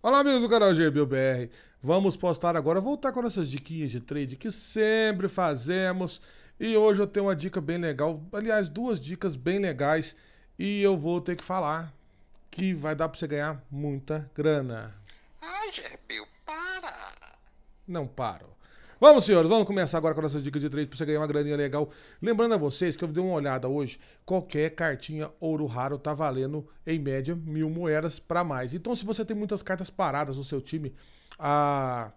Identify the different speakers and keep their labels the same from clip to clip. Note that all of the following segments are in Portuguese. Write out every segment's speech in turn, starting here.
Speaker 1: Olá, amigos do canal GBBR. Vamos postar agora, voltar com nossas diquinhas de trade que sempre fazemos. E hoje eu tenho uma dica bem legal, aliás, duas dicas bem legais. E eu vou ter que falar que vai dar para você ganhar muita grana. Ai, Gerbil, para! Não paro. Vamos, senhores, vamos começar agora com a nossa dica de trade para você ganhar uma graninha legal. Lembrando a vocês que eu dei uma olhada hoje, qualquer cartinha ouro raro tá valendo, em média, mil moedas para mais. Então, se você tem muitas cartas paradas no seu time, a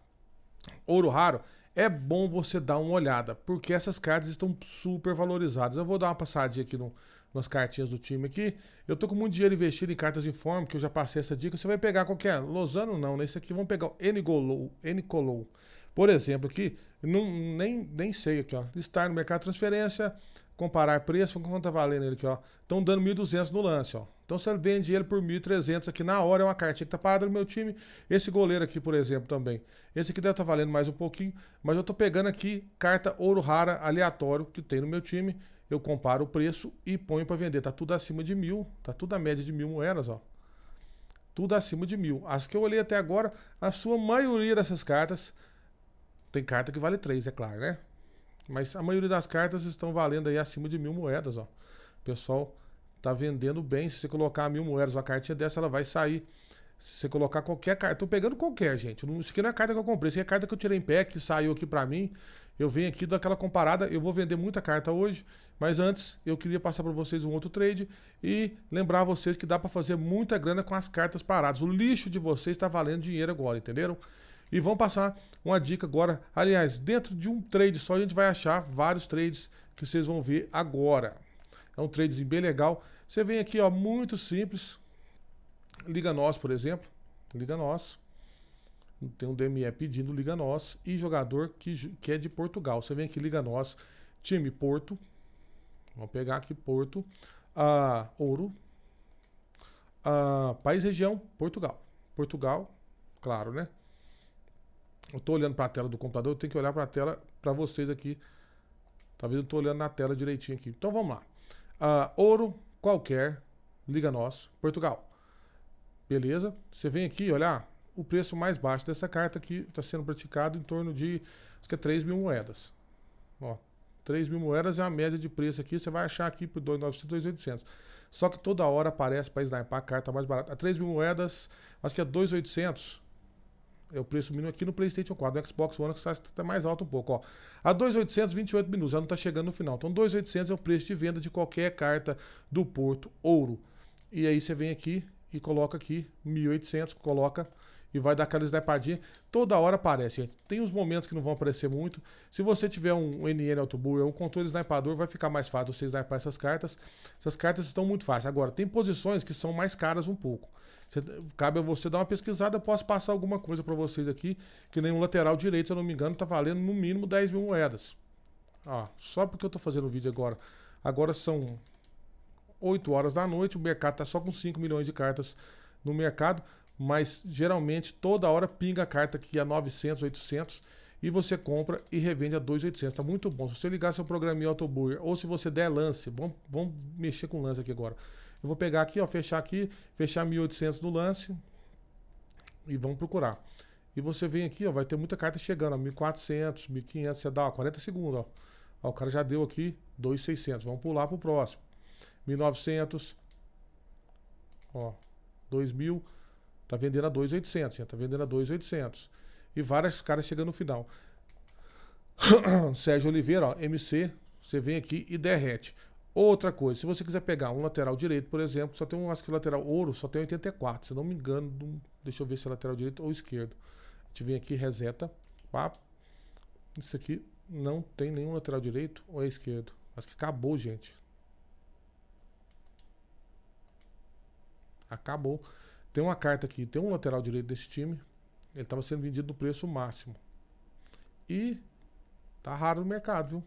Speaker 1: ouro raro, é bom você dar uma olhada, porque essas cartas estão super valorizadas. Eu vou dar uma passadinha aqui no, nas cartinhas do time aqui. Eu tô com muito dinheiro investido em cartas de forma, que eu já passei essa dica. Você vai pegar qualquer, Lozano não, Nesse né? aqui, vamos pegar o N Golou, N Colou. Por exemplo, aqui, não, nem, nem sei aqui, ó. Listar no mercado de transferência, comparar preço, quanto tá valendo ele aqui, ó. Estão dando 1.200 no lance, ó. Então você vende ele por 1.300 aqui na hora, é uma cartinha que tá parada no meu time. Esse goleiro aqui, por exemplo, também. Esse aqui deve estar tá valendo mais um pouquinho, mas eu tô pegando aqui carta ouro rara aleatório que tem no meu time. Eu comparo o preço e ponho para vender. Tá tudo acima de mil, tá tudo a média de mil moedas, ó tudo acima de mil. As que eu olhei até agora, a sua maioria dessas cartas tem carta que vale 3, é claro, né? Mas a maioria das cartas estão valendo aí acima de mil moedas, ó. O pessoal tá vendendo bem. Se você colocar mil moedas uma cartinha dessa, ela vai sair. Se você colocar qualquer carta, tô pegando qualquer, gente. Isso aqui não é a carta que eu comprei, isso aqui é a carta que eu tirei em pé, que saiu aqui pra mim. Eu venho aqui daquela comparada, eu vou vender muita carta hoje, mas antes eu queria passar para vocês um outro trade e lembrar vocês que dá para fazer muita grana com as cartas paradas. O lixo de vocês está valendo dinheiro agora, entenderam? E vamos passar uma dica agora. Aliás, dentro de um trade só a gente vai achar vários trades que vocês vão ver agora. É um trade bem legal. Você vem aqui, ó, muito simples. Liga nós, por exemplo. Liga nós. Tem um DME pedindo Liga nós e jogador que, que é de Portugal. Você vem aqui, Liga nós, time Porto. Vamos pegar aqui Porto, ah, Ouro, ah, país região Portugal. Portugal, claro, né? eu estou olhando para a tela do computador, eu tenho que olhar para a tela para vocês aqui. Talvez eu estou olhando na tela direitinho aqui. Então vamos lá. Uh, ouro qualquer, liga nosso, Portugal. Beleza? Você vem aqui olhar o preço mais baixo dessa carta aqui está sendo praticado em torno de acho que é 3 mil moedas. Ó, 3 mil moedas é a média de preço aqui. Você vai achar aqui por 2,900, 2,800. Só que toda hora aparece para snipar a carta mais barata. A 3 mil moedas, acho que é 2,800. É o preço mínimo aqui no PlayStation 4. No Xbox One está mais alto um pouco. Ó. A 2.828 minutos, já não está chegando no final. Então 2.800 é o preço de venda de qualquer carta do Porto Ouro. E aí você vem aqui e coloca aqui 1.800, coloca e vai dar aquela snipadinha. Toda hora aparece, gente. Tem uns momentos que não vão aparecer muito. Se você tiver um, NN Autobull ou é um controle snipador, vai ficar mais fácil você snipar essas cartas. Essas cartas estão muito fáceis. Agora, tem posições que são mais caras um pouco. Você, cabe a você dar uma pesquisada, posso passar alguma coisa para vocês aqui, que nenhum lateral direito, se eu não me engano, está valendo no mínimo 10 mil moedas. Ó, só porque eu estou fazendo o vídeo agora. Agora são 8 horas da noite, o mercado está só com 5 milhões de cartas no mercado, mas geralmente toda hora pinga a carta aqui a 900, 800 e você compra e revende a 2,800. Tá muito bom. Se você ligar seu programinha Autoburger ou se você der lance, vamos, vamos mexer com lance aqui agora. Eu vou pegar aqui, ó, fechar aqui, fechar 1.800 no lance e vamos procurar. E você vem aqui, ó, vai ter muita carta chegando, ó, 1.400, 1.500, você dá ó, 40 segundos, ó. ó. O cara já deu aqui 2.600, vamos pular pro próximo. 1.900, ó, 2.000, tá vendendo a 2.800, já tá vendendo a 2.800. E várias caras chegando no final. Sérgio Oliveira, ó, MC, você vem aqui e derrete. Outra coisa, se você quiser pegar um lateral direito, por exemplo, só tem um, acho que lateral ouro, só tem 84, se não me engano, deixa eu ver se é lateral direito ou esquerdo. A gente vem aqui, reseta, pá. Isso aqui não tem nenhum lateral direito ou é esquerdo. Acho que acabou, gente. Acabou. Tem uma carta aqui, tem um lateral direito desse time. Ele estava sendo vendido no preço máximo. E tá raro no mercado, viu?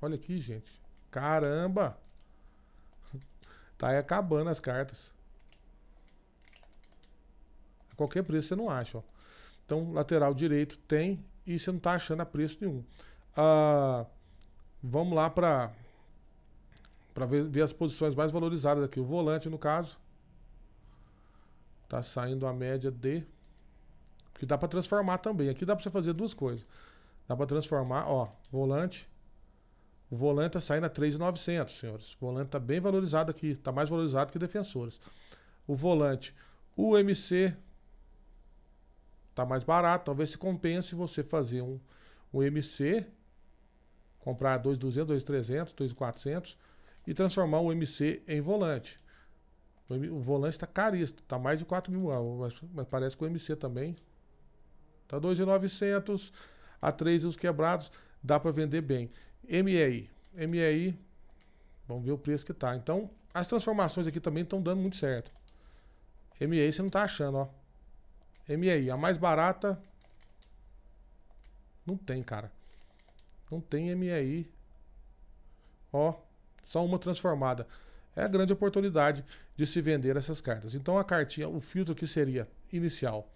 Speaker 1: Olha aqui, gente. Caramba! Tá aí acabando as cartas. A qualquer preço você não acha, ó. Então, lateral direito tem e você não tá achando a preço nenhum. Ah, vamos lá para para ver, ver as posições mais valorizadas aqui. O volante, no caso, tá saindo a média de... Porque dá para transformar também. Aqui dá para você fazer duas coisas. Dá para transformar, ó, volante o volante está saindo a 3,900, senhores. O volante está bem valorizado aqui, está mais valorizado que defensores. O volante o MC está mais barato, talvez se compense você fazer um, um MC, comprar 2,200, 2,300, 2,400 e transformar o MC em volante. O volante está caríssimo, está mais de 4 mil mas, mas parece que o MC também está 2,900 a 3 os quebrados, dá para vender bem. MEI. MEI, vamos ver o preço que tá. Então, as transformações aqui também estão dando muito certo. MEI você não tá achando, ó. MEI, a mais barata... Não tem, cara. Não tem MEI. Ó, só uma transformada. É a grande oportunidade de se vender essas cartas. Então, a cartinha, o filtro que seria inicial.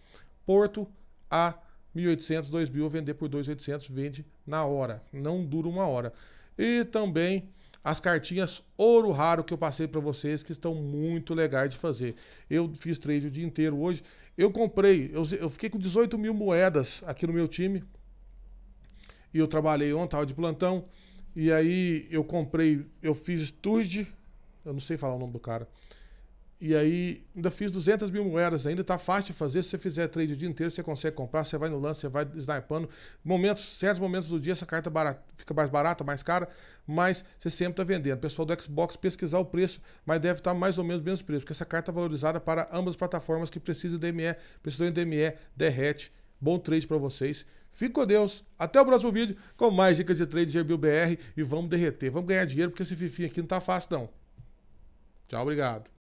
Speaker 1: Porto, A, 1.800, 2.000, vender por 2.800, vende na hora, não dura uma hora. E também as cartinhas ouro raro que eu passei para vocês, que estão muito legais de fazer. Eu fiz trade o dia inteiro hoje. Eu comprei, eu, eu fiquei com 18 mil moedas aqui no meu time. E eu trabalhei ontem, estava de plantão. E aí eu comprei, eu fiz Sturge, eu não sei falar o nome do cara. E aí, ainda fiz 200 mil moedas ainda, tá fácil de fazer. Se você fizer trade o dia inteiro, você consegue comprar, você vai no lance, você vai snipando. Momentos, certos momentos do dia, essa carta barata, fica mais barata, mais cara, mas você sempre tá vendendo. O pessoal do Xbox pesquisar o preço, mas deve estar tá mais ou menos o mesmo preço, porque essa carta é valorizada para ambas as plataformas que precisam de DME. Precisam de DME, derrete. Bom trade para vocês. fico com Deus. Até o próximo vídeo com mais dicas de trade de BR e vamos derreter. Vamos ganhar dinheiro, porque esse fifinho aqui não tá fácil, não. Tchau, obrigado.